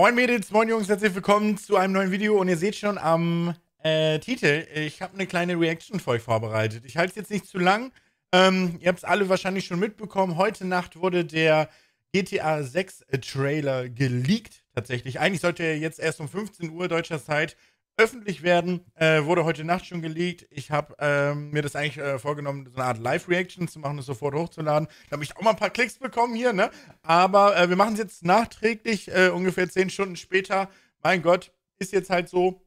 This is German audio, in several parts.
Moin Mädels, moin Jungs, herzlich willkommen zu einem neuen Video und ihr seht schon am äh, Titel, ich habe eine kleine Reaction für euch vorbereitet. Ich halte es jetzt nicht zu lang, ähm, ihr habt es alle wahrscheinlich schon mitbekommen, heute Nacht wurde der GTA 6 äh, Trailer geleakt tatsächlich. Eigentlich sollte er jetzt erst um 15 Uhr deutscher Zeit öffentlich werden. Äh, wurde heute Nacht schon geleakt. Ich habe ähm, mir das eigentlich äh, vorgenommen, so eine Art Live-Reaction zu machen, das sofort hochzuladen. Da habe ich auch mal ein paar Klicks bekommen hier, ne? Aber äh, wir machen es jetzt nachträglich, äh, ungefähr zehn Stunden später. Mein Gott, ist jetzt halt so.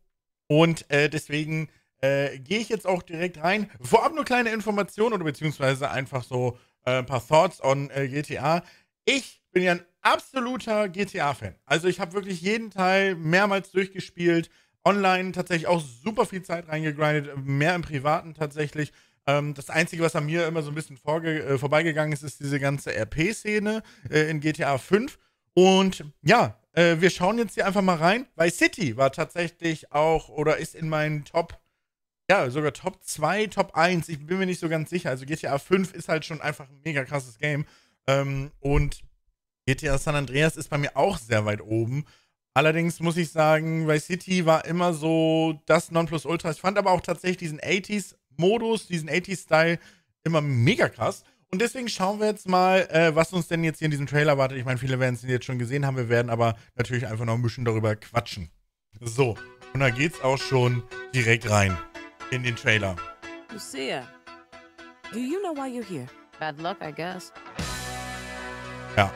Und äh, deswegen äh, gehe ich jetzt auch direkt rein. Vorab nur kleine Informationen oder beziehungsweise einfach so ein paar Thoughts on GTA. Ich bin ja ein absoluter GTA-Fan. Also ich habe wirklich jeden Teil mehrmals durchgespielt online tatsächlich auch super viel Zeit reingegrindet, mehr im Privaten tatsächlich. Ähm, das Einzige, was an mir immer so ein bisschen äh, vorbeigegangen ist, ist diese ganze RP-Szene äh, in GTA 5. Und ja, äh, wir schauen jetzt hier einfach mal rein. Weil City war tatsächlich auch oder ist in meinen Top, ja, sogar Top 2, Top 1. Ich bin mir nicht so ganz sicher. Also GTA 5 ist halt schon einfach ein mega krasses Game. Ähm, und GTA San Andreas ist bei mir auch sehr weit oben. Allerdings muss ich sagen, Vice City war immer so das Nonplusultra. Ich fand aber auch tatsächlich diesen 80s-Modus, diesen 80s-Style immer mega krass. Und deswegen schauen wir jetzt mal, äh, was uns denn jetzt hier in diesem Trailer erwartet. Ich meine, viele werden es jetzt schon gesehen haben. Wir werden aber natürlich einfach noch ein bisschen darüber quatschen. So, und da geht's auch schon direkt rein in den Trailer. Lucia, do you know why you're here? Bad luck, I guess. Ja.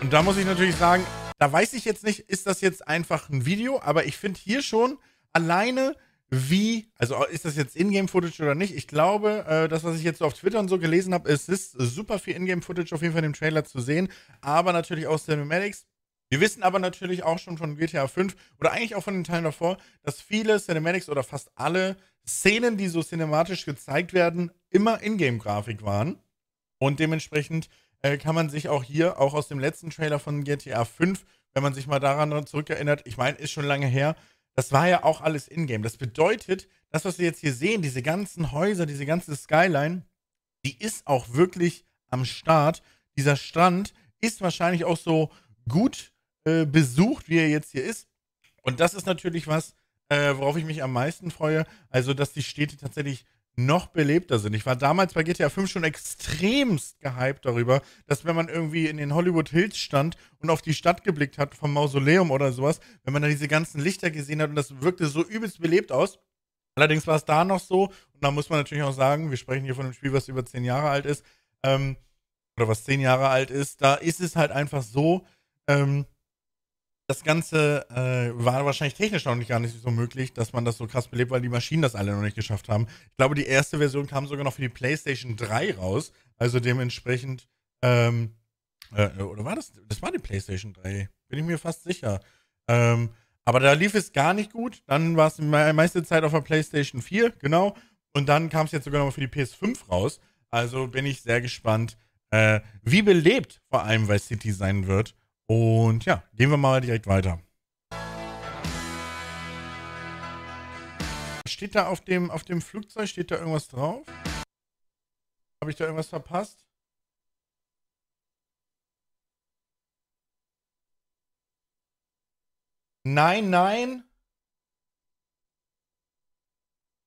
Und da muss ich natürlich sagen, da weiß ich jetzt nicht, ist das jetzt einfach ein Video, aber ich finde hier schon alleine wie, also äh, ist das jetzt Ingame-Footage oder nicht? Ich glaube, äh, das, was ich jetzt so auf Twitter und so gelesen habe, es ist super viel Ingame-Footage auf jeden Fall in dem Trailer zu sehen, aber natürlich auch Cinematics. Wir wissen aber natürlich auch schon von GTA 5 oder eigentlich auch von den Teilen davor, dass viele Cinematics oder fast alle Szenen, die so cinematisch gezeigt werden, immer Ingame-Grafik waren. Und dementsprechend äh, kann man sich auch hier, auch aus dem letzten Trailer von GTA 5, wenn man sich mal daran zurückerinnert, ich meine, ist schon lange her, das war ja auch alles Ingame. Das bedeutet, das, was wir jetzt hier sehen, diese ganzen Häuser, diese ganze Skyline, die ist auch wirklich am Start. Dieser Strand ist wahrscheinlich auch so gut äh, besucht, wie er jetzt hier ist. Und das ist natürlich was, äh, worauf ich mich am meisten freue. Also, dass die Städte tatsächlich noch belebter sind. Ich war damals bei GTA 5 schon extremst gehypt darüber, dass wenn man irgendwie in den Hollywood Hills stand und auf die Stadt geblickt hat vom Mausoleum oder sowas, wenn man da diese ganzen Lichter gesehen hat und das wirkte so übelst belebt aus. Allerdings war es da noch so, und da muss man natürlich auch sagen, wir sprechen hier von einem Spiel, was über zehn Jahre alt ist, ähm, oder was zehn Jahre alt ist, da ist es halt einfach so, ähm, das Ganze äh, war wahrscheinlich technisch noch nicht gar nicht so möglich, dass man das so krass belebt, weil die Maschinen das alle noch nicht geschafft haben. Ich glaube, die erste Version kam sogar noch für die PlayStation 3 raus. Also dementsprechend, ähm, äh, oder war das? Das war die PlayStation 3, bin ich mir fast sicher. Ähm, aber da lief es gar nicht gut. Dann war es die meiste Zeit auf der PlayStation 4, genau. Und dann kam es jetzt sogar noch für die PS5 raus. Also bin ich sehr gespannt, äh, wie belebt vor allem Vice City sein wird. Und ja, gehen wir mal direkt weiter. Steht da auf dem, auf dem Flugzeug, steht da irgendwas drauf? Habe ich da irgendwas verpasst? Nein, nein.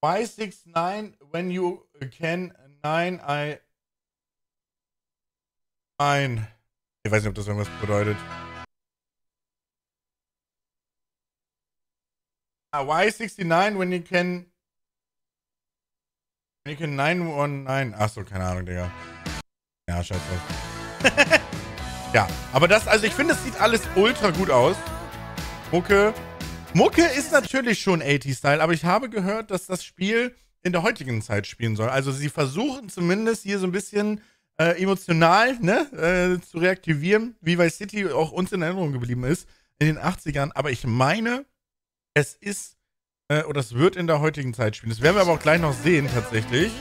569 when you can. Nein, I. Nein. Ich weiß nicht, ob das irgendwas bedeutet. why 69 when you can when you can 919? Achso, keine Ahnung, Digga. Ja, scheiß drauf. ja, aber das, also ich finde, das sieht alles ultra gut aus. Mucke. Mucke ist natürlich schon 80-Style, aber ich habe gehört, dass das Spiel in der heutigen Zeit spielen soll. Also sie versuchen zumindest hier so ein bisschen äh, emotional ne, äh, zu reaktivieren, wie Vice City auch uns in Erinnerung geblieben ist in den 80ern. Aber ich meine, es ist äh, oder es wird in der heutigen Zeit spielen. Das werden wir aber auch gleich noch sehen tatsächlich.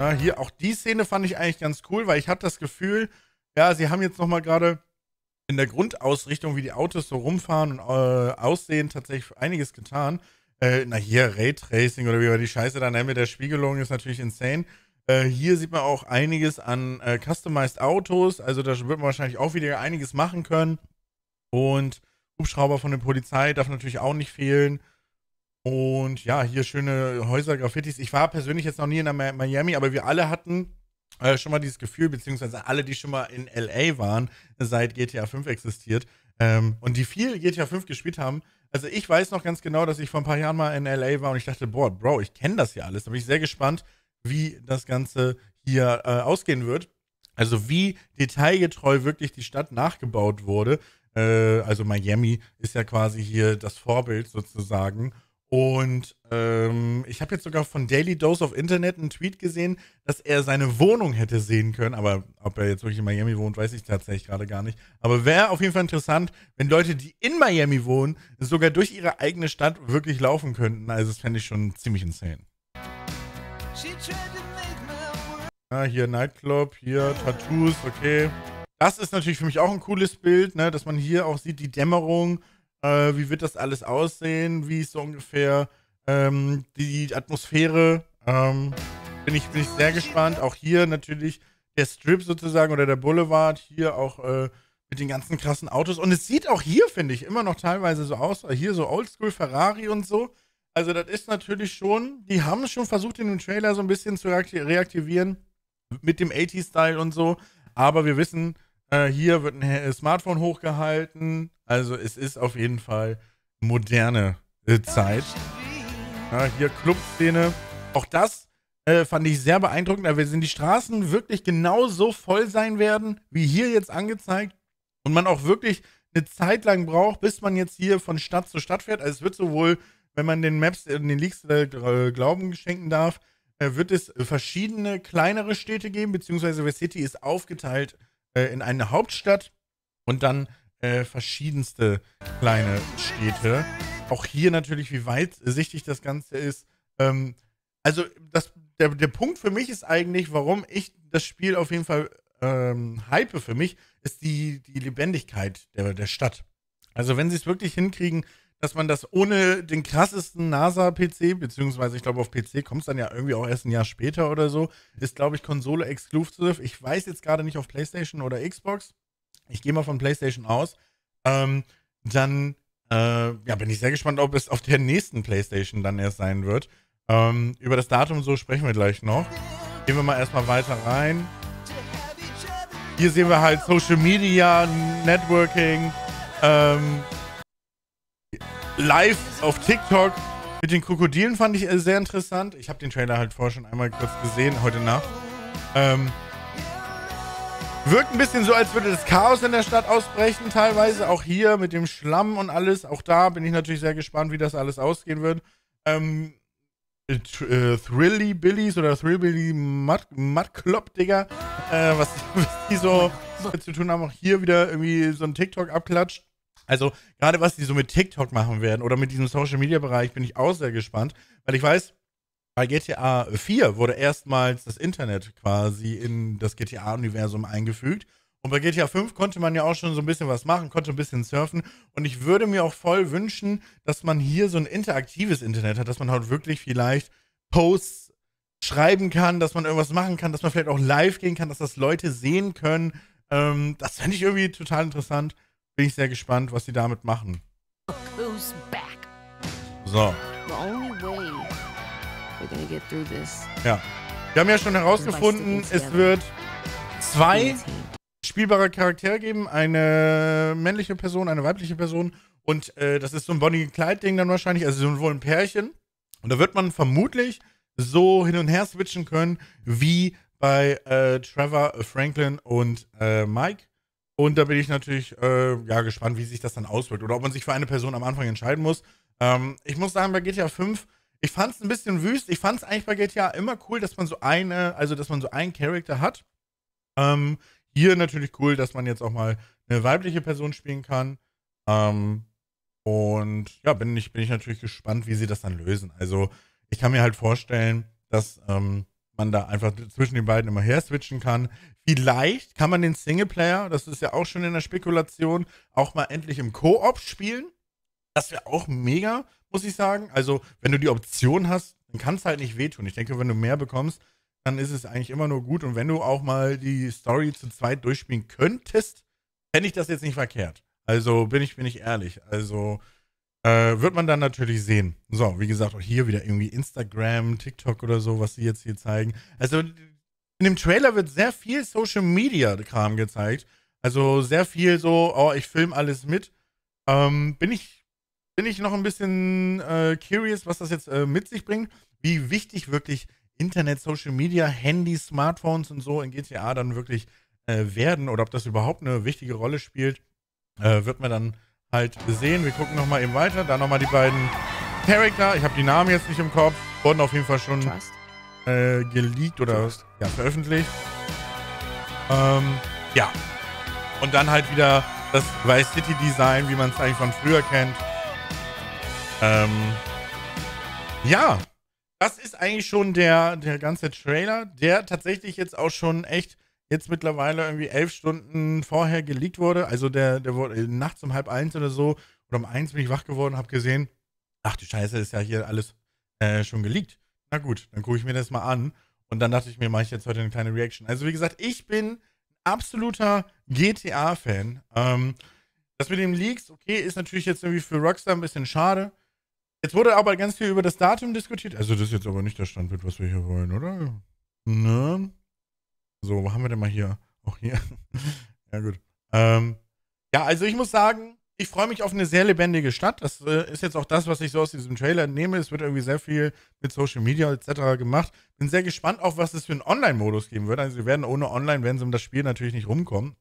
Ja, hier auch die Szene fand ich eigentlich ganz cool, weil ich hatte das Gefühl, ja, sie haben jetzt nochmal gerade in der Grundausrichtung, wie die Autos so rumfahren und äh, aussehen, tatsächlich einiges getan. Äh, na hier, Raytracing oder wie wir die Scheiße da nennen mit der Spiegelung ist natürlich insane. Äh, hier sieht man auch einiges an äh, Customized Autos, also da wird man wahrscheinlich auch wieder einiges machen können. Und Hubschrauber von der Polizei darf natürlich auch nicht fehlen. Und ja, hier schöne Häuser, Graffitis. Ich war persönlich jetzt noch nie in Miami, aber wir alle hatten äh, schon mal dieses Gefühl, beziehungsweise alle, die schon mal in LA waren, seit GTA 5 existiert ähm, und die viel GTA 5 gespielt haben. Also ich weiß noch ganz genau, dass ich vor ein paar Jahren mal in LA war und ich dachte, boah, Bro, ich kenne das hier alles. Da bin ich sehr gespannt, wie das Ganze hier äh, ausgehen wird. Also wie detailgetreu wirklich die Stadt nachgebaut wurde. Äh, also Miami ist ja quasi hier das Vorbild sozusagen. Und ähm, ich habe jetzt sogar von Daily Dose of Internet einen Tweet gesehen, dass er seine Wohnung hätte sehen können. Aber ob er jetzt wirklich in Miami wohnt, weiß ich tatsächlich gerade gar nicht. Aber wäre auf jeden Fall interessant, wenn Leute, die in Miami wohnen, sogar durch ihre eigene Stadt wirklich laufen könnten. Also das fände ich schon ziemlich insane. Ah, hier Nightclub, hier Tattoos, okay das ist natürlich für mich auch ein cooles Bild, ne, dass man hier auch sieht, die Dämmerung, äh, wie wird das alles aussehen, wie ist so ungefähr ähm, die Atmosphäre. Ähm, bin, ich, bin ich sehr gespannt. Auch hier natürlich der Strip sozusagen oder der Boulevard, hier auch äh, mit den ganzen krassen Autos. Und es sieht auch hier, finde ich, immer noch teilweise so aus. Äh, hier so Oldschool Ferrari und so. Also das ist natürlich schon, die haben schon versucht, in dem Trailer so ein bisschen zu reaktivieren mit dem 80-Style und so. Aber wir wissen, äh, hier wird ein Smartphone hochgehalten. Also es ist auf jeden Fall moderne äh, Zeit. Ja, hier Clubszene. Auch das äh, fand ich sehr beeindruckend, weil sind die Straßen wirklich genauso voll sein werden, wie hier jetzt angezeigt. Und man auch wirklich eine Zeit lang braucht, bis man jetzt hier von Stadt zu Stadt fährt. Also es wird sowohl, wenn man den Maps, äh, den Leaks äh, Glauben schenken darf, wird es verschiedene kleinere Städte geben, beziehungsweise West City ist aufgeteilt äh, in eine Hauptstadt und dann äh, verschiedenste kleine Städte. Auch hier natürlich, wie weitsichtig das Ganze ist. Ähm, also das, der, der Punkt für mich ist eigentlich, warum ich das Spiel auf jeden Fall ähm, hype für mich, ist die, die Lebendigkeit der, der Stadt. Also wenn sie es wirklich hinkriegen, dass man das ohne den krassesten NASA-PC, beziehungsweise ich glaube auf PC kommt es dann ja irgendwie auch erst ein Jahr später oder so, ist glaube ich Konsole exclusive. Ich weiß jetzt gerade nicht auf PlayStation oder Xbox. Ich gehe mal von PlayStation aus. Ähm, dann äh, ja, bin ich sehr gespannt, ob es auf der nächsten PlayStation dann erst sein wird. Ähm, über das Datum so sprechen wir gleich noch. Gehen wir mal erstmal weiter rein. Hier sehen wir halt Social Media, Networking. Ähm, live auf TikTok. Mit den Krokodilen fand ich äh, sehr interessant. Ich habe den Trailer halt vorher schon einmal kurz gesehen, heute Nacht. Ähm, wirkt ein bisschen so, als würde das Chaos in der Stadt ausbrechen, teilweise. Auch hier mit dem Schlamm und alles. Auch da bin ich natürlich sehr gespannt, wie das alles ausgehen wird. Ähm, äh, äh Thrilly Billies oder Thrillbilly Mud, Mudclub, Digga. Äh, was, was die so oh zu tun haben. Auch hier wieder irgendwie so ein TikTok abklatscht. Also gerade was die so mit TikTok machen werden oder mit diesem Social-Media-Bereich bin ich auch sehr gespannt, weil ich weiß, bei GTA 4 wurde erstmals das Internet quasi in das GTA-Universum eingefügt. Und bei GTA 5 konnte man ja auch schon so ein bisschen was machen, konnte ein bisschen surfen. Und ich würde mir auch voll wünschen, dass man hier so ein interaktives Internet hat, dass man halt wirklich vielleicht Posts schreiben kann, dass man irgendwas machen kann, dass man vielleicht auch live gehen kann, dass das Leute sehen können. Ähm, das fände ich irgendwie total interessant. Bin ich sehr gespannt, was sie damit machen. So. Ja. Wir haben ja schon herausgefunden, es wird zwei spielbare Charaktere geben. Eine männliche Person, eine weibliche Person. Und äh, das ist so ein Bonnie Kleid ding dann wahrscheinlich, also so ein Pärchen. Und da wird man vermutlich so hin und her switchen können, wie bei äh, Trevor äh, Franklin und äh, Mike. Und da bin ich natürlich äh, ja, gespannt, wie sich das dann auswirkt. Oder ob man sich für eine Person am Anfang entscheiden muss. Ähm, ich muss sagen, bei GTA 5, ich fand es ein bisschen wüst. Ich fand es eigentlich bei GTA immer cool, dass man so eine, also dass man so einen Charakter hat. Ähm, hier natürlich cool, dass man jetzt auch mal eine weibliche Person spielen kann. Ähm, und ja, bin ich, bin ich natürlich gespannt, wie sie das dann lösen. Also, ich kann mir halt vorstellen, dass ähm, man da einfach zwischen den beiden immer her switchen kann. Vielleicht kann man den Singleplayer, das ist ja auch schon in der Spekulation, auch mal endlich im Koop spielen. Das wäre auch mega, muss ich sagen. Also, wenn du die Option hast, dann kann es halt nicht wehtun. Ich denke, wenn du mehr bekommst, dann ist es eigentlich immer nur gut. Und wenn du auch mal die Story zu zweit durchspielen könntest, fände ich das jetzt nicht verkehrt. Also bin ich, bin ich ehrlich. Also äh, wird man dann natürlich sehen. So, wie gesagt, auch hier wieder irgendwie Instagram, TikTok oder so, was sie jetzt hier zeigen. Also in dem Trailer wird sehr viel Social Media Kram gezeigt. Also sehr viel so, oh, ich filme alles mit. Ähm, bin ich bin ich noch ein bisschen äh, curious, was das jetzt äh, mit sich bringt, wie wichtig wirklich Internet, Social Media, Handys, Smartphones und so in GTA dann wirklich äh, werden oder ob das überhaupt eine wichtige Rolle spielt, äh, wird man dann halt sehen. Wir gucken nochmal eben weiter. Da nochmal die beiden Charakter. Ich habe die Namen jetzt nicht im Kopf. Wurden auf jeden Fall schon äh, geleakt oder ja, veröffentlicht. Ähm, ja. Und dann halt wieder das Vice City Design, wie man es eigentlich von früher kennt. Ähm, ja. Das ist eigentlich schon der, der ganze Trailer, der tatsächlich jetzt auch schon echt jetzt mittlerweile irgendwie elf Stunden vorher geleakt wurde. Also der, der wurde äh, nachts um halb eins oder so oder um eins bin ich wach geworden und habe gesehen, ach die Scheiße, ist ja hier alles äh, schon geleakt. Na gut, dann gucke ich mir das mal an. Und dann dachte ich mir, mache ich jetzt heute eine kleine Reaction. Also wie gesagt, ich bin absoluter GTA-Fan. Ähm, das mit dem Leaks, okay, ist natürlich jetzt irgendwie für Rockstar ein bisschen schade. Jetzt wurde aber ganz viel über das Datum diskutiert. Also das ist jetzt aber nicht der Standbild, was wir hier wollen, oder? Ne? So, wo haben wir denn mal hier? Auch hier. ja, gut. Ähm, ja, also ich muss sagen, ich freue mich auf eine sehr lebendige Stadt. Das äh, ist jetzt auch das, was ich so aus diesem Trailer nehme. Es wird irgendwie sehr viel mit Social Media etc. gemacht. Bin sehr gespannt auf, was es für einen Online-Modus geben wird. Also sie werden ohne Online, werden sie um das Spiel natürlich nicht rumkommen.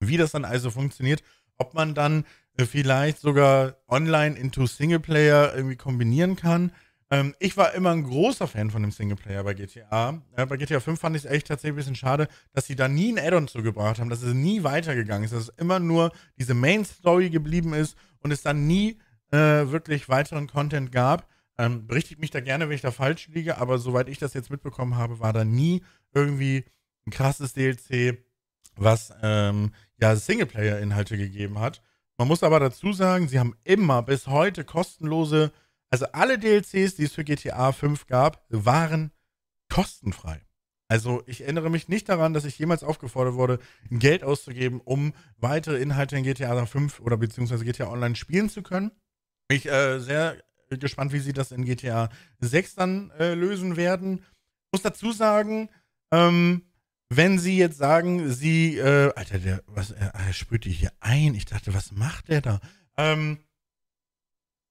Wie das dann also funktioniert, ob man dann äh, vielleicht sogar online into Singleplayer irgendwie kombinieren kann. Ähm, ich war immer ein großer Fan von dem Singleplayer bei GTA. Äh, bei GTA 5 fand ich es echt tatsächlich ein bisschen schade, dass sie da nie ein Add-on zugebracht haben, dass es nie weitergegangen ist, dass es immer nur diese Main-Story geblieben ist und es dann nie äh, wirklich weiteren Content gab. Ähm, berichtigt mich da gerne, wenn ich da falsch liege, aber soweit ich das jetzt mitbekommen habe, war da nie irgendwie ein krasses DLC, was ähm, ja Singleplayer-Inhalte gegeben hat. Man muss aber dazu sagen, sie haben immer bis heute kostenlose also alle DLCs, die es für GTA 5 gab, waren kostenfrei. Also ich erinnere mich nicht daran, dass ich jemals aufgefordert wurde, Geld auszugeben, um weitere Inhalte in GTA 5 oder beziehungsweise GTA Online spielen zu können. Ich äh, sehr gespannt, wie sie das in GTA 6 dann äh, lösen werden. Muss dazu sagen, ähm, wenn sie jetzt sagen, sie, äh, Alter, der, was, äh, ah, er, er die hier ein. Ich dachte, was macht der da? Ähm,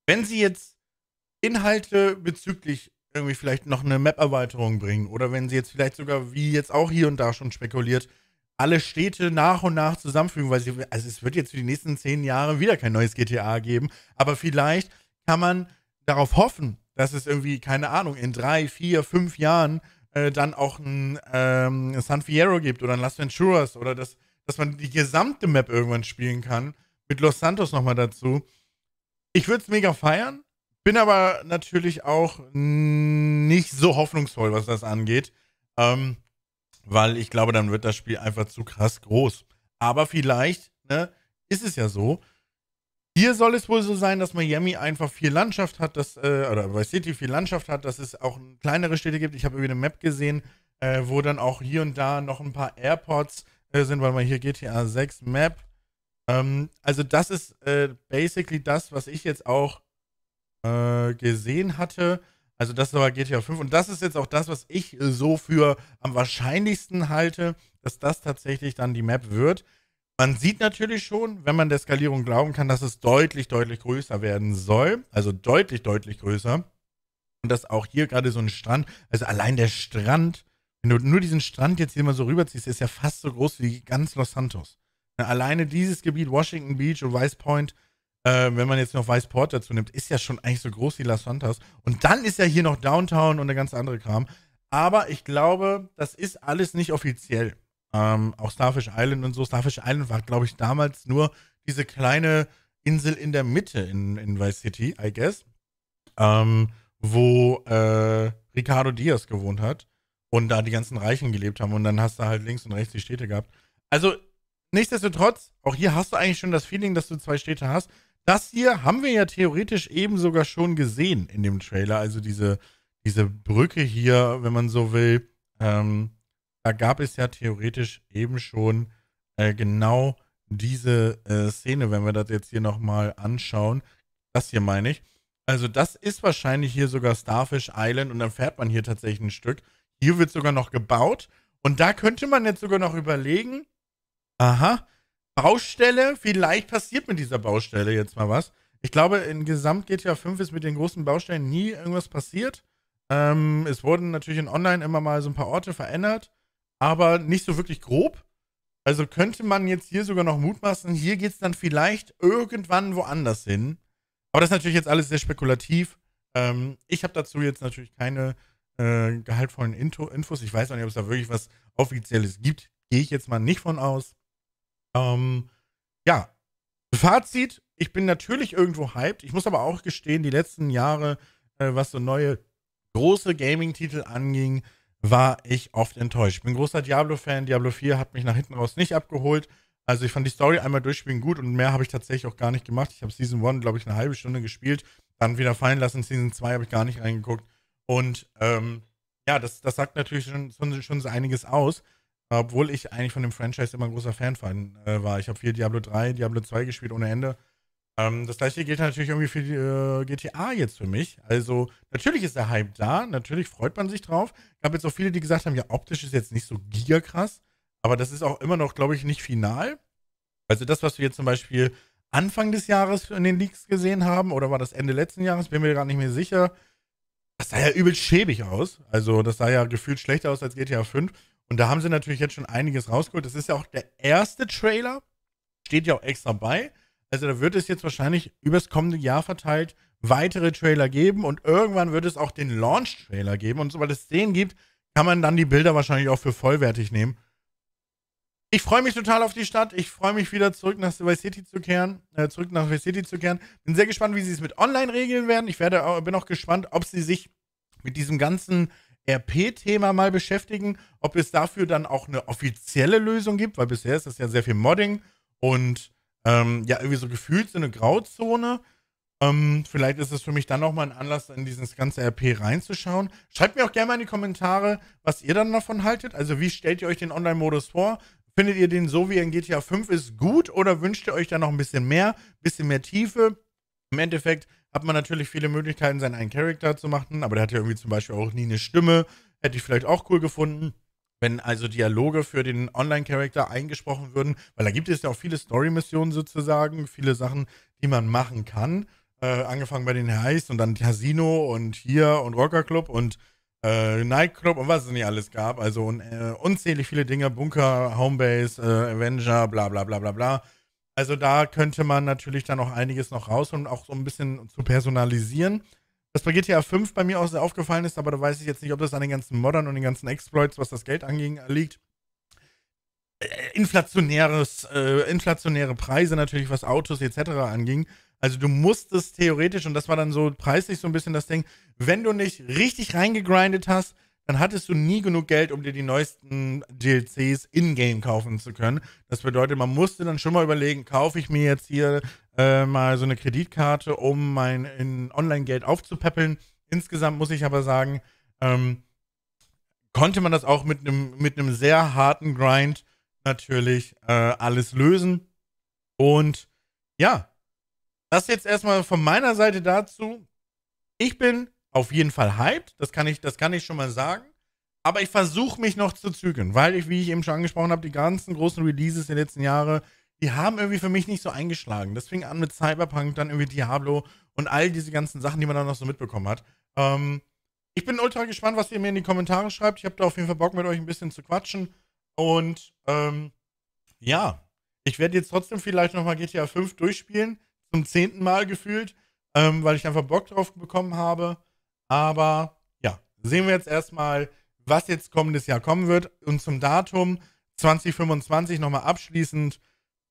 wenn sie jetzt Inhalte bezüglich irgendwie vielleicht noch eine Map-Erweiterung bringen. Oder wenn sie jetzt vielleicht sogar, wie jetzt auch hier und da schon spekuliert, alle Städte nach und nach zusammenfügen, weil sie, also es wird jetzt für die nächsten zehn Jahre wieder kein neues GTA geben. Aber vielleicht kann man darauf hoffen, dass es irgendwie, keine Ahnung, in drei, vier, fünf Jahren äh, dann auch ein ähm, San Fierro gibt oder ein Las Venturas oder das, dass man die gesamte Map irgendwann spielen kann. Mit Los Santos nochmal dazu. Ich würde es mega feiern. Bin aber natürlich auch nicht so hoffnungsvoll, was das angeht, ähm, weil ich glaube, dann wird das Spiel einfach zu krass groß. Aber vielleicht ne, ist es ja so. Hier soll es wohl so sein, dass Miami einfach viel Landschaft hat, dass, äh, oder Vice City viel Landschaft hat, dass es auch kleinere Städte gibt. Ich habe irgendwie eine Map gesehen, äh, wo dann auch hier und da noch ein paar Airports äh, sind, weil man hier GTA 6 Map. Ähm, also das ist äh, basically das, was ich jetzt auch äh, gesehen hatte. Also das ist aber GTA 5 und das ist jetzt auch das, was ich äh, so für am wahrscheinlichsten halte, dass das tatsächlich dann die Map wird. Man sieht natürlich schon, wenn man der Skalierung glauben kann, dass es deutlich, deutlich größer werden soll. Also deutlich, deutlich größer. Und dass auch hier gerade so ein Strand, also allein der Strand, wenn du nur diesen Strand jetzt hier mal so rüberziehst, ist ja fast so groß wie ganz Los Santos. Ne, alleine dieses Gebiet, Washington Beach und West Point, äh, wenn man jetzt noch Weiss Port dazu nimmt, ist ja schon eigentlich so groß wie Las Santas. Und dann ist ja hier noch Downtown und der ganze andere Kram. Aber ich glaube, das ist alles nicht offiziell. Ähm, auch Starfish Island und so. Starfish Island war, glaube ich, damals nur diese kleine Insel in der Mitte in, in Vice City, I guess. Ähm, wo äh, Ricardo Diaz gewohnt hat und da die ganzen Reichen gelebt haben. Und dann hast du halt links und rechts die Städte gehabt. Also, nichtsdestotrotz, auch hier hast du eigentlich schon das Feeling, dass du zwei Städte hast. Das hier haben wir ja theoretisch eben sogar schon gesehen in dem Trailer. Also diese, diese Brücke hier, wenn man so will. Ähm, da gab es ja theoretisch eben schon äh, genau diese äh, Szene, wenn wir das jetzt hier nochmal anschauen. Das hier meine ich. Also das ist wahrscheinlich hier sogar Starfish Island und dann fährt man hier tatsächlich ein Stück. Hier wird sogar noch gebaut und da könnte man jetzt sogar noch überlegen, aha, Baustelle, vielleicht passiert mit dieser Baustelle jetzt mal was. Ich glaube, in Gesamt GTA 5 ist mit den großen Baustellen nie irgendwas passiert. Ähm, es wurden natürlich in Online immer mal so ein paar Orte verändert, aber nicht so wirklich grob. Also könnte man jetzt hier sogar noch mutmaßen, hier geht es dann vielleicht irgendwann woanders hin. Aber das ist natürlich jetzt alles sehr spekulativ. Ähm, ich habe dazu jetzt natürlich keine äh, gehaltvollen Infos. Ich weiß auch nicht, ob es da wirklich was Offizielles gibt. Gehe ich jetzt mal nicht von aus. Ähm, ja, Fazit, ich bin natürlich irgendwo hyped. Ich muss aber auch gestehen, die letzten Jahre, äh, was so neue große Gaming-Titel anging, war ich oft enttäuscht. Ich bin großer Diablo-Fan. Diablo 4 hat mich nach hinten raus nicht abgeholt. Also ich fand die Story einmal durchspielen gut und mehr habe ich tatsächlich auch gar nicht gemacht. Ich habe Season 1, glaube ich, eine halbe Stunde gespielt, dann wieder fallen lassen. Season 2 habe ich gar nicht reingeguckt. Und ähm, ja, das, das sagt natürlich schon, schon, schon so einiges aus. Obwohl ich eigentlich von dem Franchise immer ein großer Fan von, äh, war. Ich habe viel Diablo 3, Diablo 2 gespielt ohne Ende. Ähm, das gleiche gilt natürlich irgendwie für die, äh, GTA jetzt für mich. Also natürlich ist der Hype da, natürlich freut man sich drauf. Ich habe jetzt auch viele, die gesagt haben, ja, optisch ist jetzt nicht so gigakrass, aber das ist auch immer noch, glaube ich, nicht final. Also das, was wir jetzt zum Beispiel Anfang des Jahres in den Leaks gesehen haben, oder war das Ende letzten Jahres, bin mir gerade nicht mehr sicher. Das sah ja übel schäbig aus. Also das sah ja gefühlt schlechter aus als GTA 5. Und da haben sie natürlich jetzt schon einiges rausgeholt. Das ist ja auch der erste Trailer, steht ja auch extra bei. Also da wird es jetzt wahrscheinlich übers kommende Jahr verteilt weitere Trailer geben und irgendwann wird es auch den Launch-Trailer geben. Und sobald es den gibt, kann man dann die Bilder wahrscheinlich auch für vollwertig nehmen. Ich freue mich total auf die Stadt. Ich freue mich wieder zurück nach Vice City zu kehren, äh, zurück nach Vice City zu kehren. Bin sehr gespannt, wie sie es mit Online regeln werden. Ich werde, bin auch gespannt, ob sie sich mit diesem ganzen RP-Thema mal beschäftigen, ob es dafür dann auch eine offizielle Lösung gibt, weil bisher ist das ja sehr viel Modding und ähm, ja, irgendwie so gefühlt so eine Grauzone. Ähm, vielleicht ist es für mich dann nochmal ein Anlass, in dieses ganze RP reinzuschauen. Schreibt mir auch gerne mal in die Kommentare, was ihr dann davon haltet. Also, wie stellt ihr euch den Online-Modus vor? Findet ihr den so, wie in GTA 5 ist, gut oder wünscht ihr euch da noch ein bisschen mehr, bisschen mehr Tiefe? Im Endeffekt hat man natürlich viele Möglichkeiten, seinen einen Charakter zu machen, aber der hat ja irgendwie zum Beispiel auch nie eine Stimme. Hätte ich vielleicht auch cool gefunden, wenn also Dialoge für den Online-Charakter eingesprochen würden, weil da gibt es ja auch viele Story-Missionen sozusagen, viele Sachen, die man machen kann. Äh, angefangen bei den Heist und dann Casino und hier und Rocker Club und äh, Nightclub und was es nicht alles gab. Also und, äh, unzählig viele Dinge, Bunker, Homebase, äh, Avenger, bla bla bla bla bla. Also da könnte man natürlich dann auch einiges noch raus und auch so ein bisschen zu personalisieren. Was bei GTA 5 bei mir auch sehr aufgefallen ist, aber da weiß ich jetzt nicht, ob das an den ganzen Modern und den ganzen Exploits, was das Geld anging, liegt. Äh, inflationäres, äh, inflationäre Preise natürlich, was Autos etc. anging. Also du musstest theoretisch, und das war dann so preislich so ein bisschen das Ding, wenn du nicht richtig reingegrindet hast, dann hattest du nie genug Geld, um dir die neuesten DLCs in-game kaufen zu können. Das bedeutet, man musste dann schon mal überlegen, kaufe ich mir jetzt hier äh, mal so eine Kreditkarte, um mein Online-Geld aufzupäppeln. Insgesamt muss ich aber sagen, ähm, konnte man das auch mit einem mit sehr harten Grind natürlich äh, alles lösen. Und ja, das jetzt erstmal von meiner Seite dazu. Ich bin auf jeden Fall hyped, das kann ich, das kann ich schon mal sagen. Aber ich versuche mich noch zu zügeln, weil ich, wie ich eben schon angesprochen habe, die ganzen großen Releases der letzten Jahre, die haben irgendwie für mich nicht so eingeschlagen. Das fing an mit Cyberpunk, dann irgendwie Diablo und all diese ganzen Sachen, die man dann noch so mitbekommen hat. Ähm, ich bin ultra gespannt, was ihr mir in die Kommentare schreibt. Ich habe da auf jeden Fall Bock, mit euch ein bisschen zu quatschen. Und ähm, ja, ich werde jetzt trotzdem vielleicht nochmal GTA 5 durchspielen, zum zehnten Mal gefühlt, ähm, weil ich einfach Bock drauf bekommen habe. Aber ja, sehen wir jetzt erstmal, was jetzt kommendes Jahr kommen wird. Und zum Datum 2025 nochmal abschließend.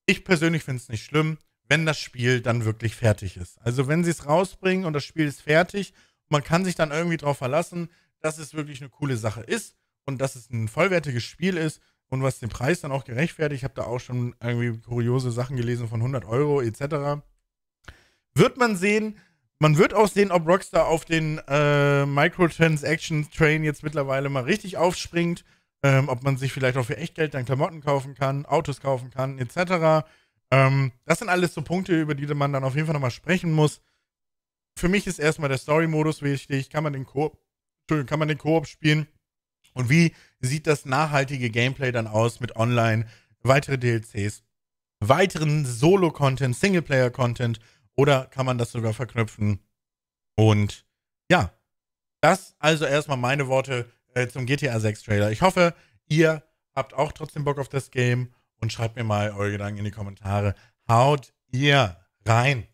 Ich persönlich finde es nicht schlimm, wenn das Spiel dann wirklich fertig ist. Also wenn sie es rausbringen und das Spiel ist fertig, man kann sich dann irgendwie darauf verlassen, dass es wirklich eine coole Sache ist und dass es ein vollwertiges Spiel ist und was den Preis dann auch gerechtfertigt. Ich habe da auch schon irgendwie kuriose Sachen gelesen von 100 Euro etc. Wird man sehen, man wird auch sehen, ob Rockstar auf den äh, Microtransactions-Train jetzt mittlerweile mal richtig aufspringt. Ähm, ob man sich vielleicht auch für Echtgeld dann Klamotten kaufen kann, Autos kaufen kann, etc. Ähm, das sind alles so Punkte, über die man dann auf jeden Fall nochmal sprechen muss. Für mich ist erstmal der Story-Modus wichtig. Kann man den Koop, kann man den Koop spielen? Und wie sieht das nachhaltige Gameplay dann aus mit Online, weitere DLCs, weiteren Solo-Content, Singleplayer-Content oder kann man das sogar verknüpfen? Und ja, das also erstmal meine Worte äh, zum GTA 6 Trailer. Ich hoffe, ihr habt auch trotzdem Bock auf das Game und schreibt mir mal eure Gedanken in die Kommentare. Haut ihr rein!